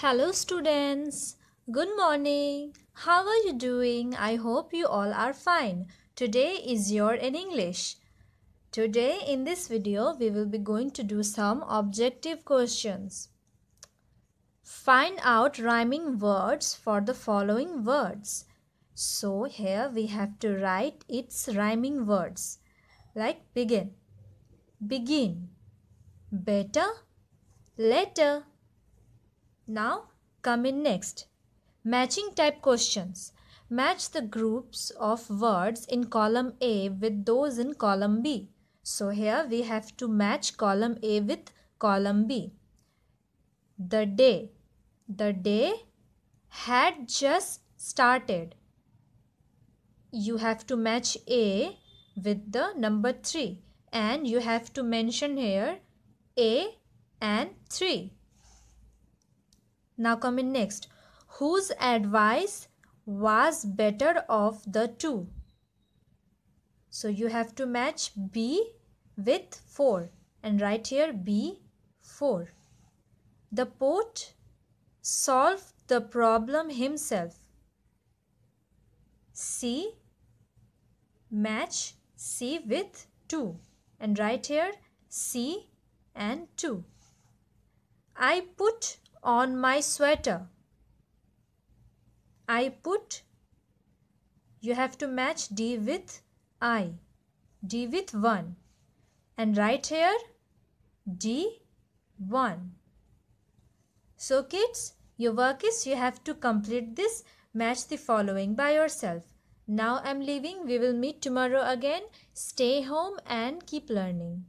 Hello, students. Good morning. How are you doing? I hope you all are fine. Today is your in English. Today, in this video, we will be going to do some objective questions. Find out rhyming words for the following words. So, here we have to write its rhyming words like begin, begin, better, letter. Now come in next. Matching type questions. Match the groups of words in column A with those in column B. So here we have to match column A with column B. The day. The day had just started. You have to match A with the number 3 and you have to mention here A and 3. Now come in next. Whose advice was better of the two? So you have to match B with 4 and write here B 4. The poet solved the problem himself. C match C with 2 and write here C and 2. I put on my sweater. I put. You have to match D with I. D with 1. And right here, D 1. So kids, your work is you have to complete this, match the following by yourself. Now I'm leaving. We will meet tomorrow again. Stay home and keep learning.